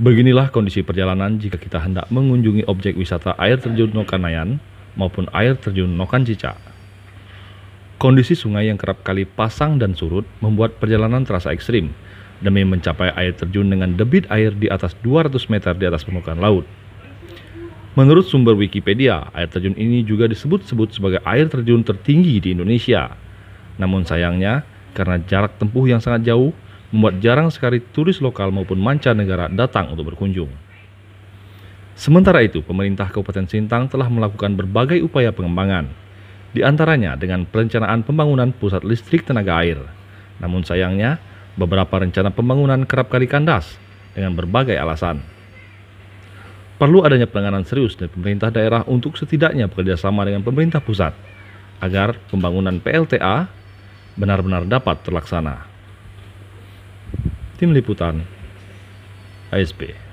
Beginilah kondisi perjalanan jika kita hendak mengunjungi objek wisata air terjun Nokanayan maupun air terjun Nokan Cica. Kondisi sungai yang kerap kali pasang dan surut membuat perjalanan terasa ekstrim demi mencapai air terjun dengan debit air di atas 200 meter di atas permukaan laut. Menurut sumber Wikipedia, air terjun ini juga disebut-sebut sebagai air terjun tertinggi di Indonesia. Namun sayangnya, karena jarak tempuh yang sangat jauh, membuat jarang sekali turis lokal maupun mancanegara datang untuk berkunjung. Sementara itu, pemerintah Kabupaten Sintang telah melakukan berbagai upaya pengembangan, di antaranya dengan perencanaan pembangunan pusat listrik tenaga air. Namun sayangnya, beberapa rencana pembangunan kerap kali kandas dengan berbagai alasan. Perlu adanya penanganan serius dari pemerintah daerah untuk setidaknya bekerjasama dengan pemerintah pusat agar pembangunan PLTA benar-benar dapat terlaksana. Tim Liputan ASB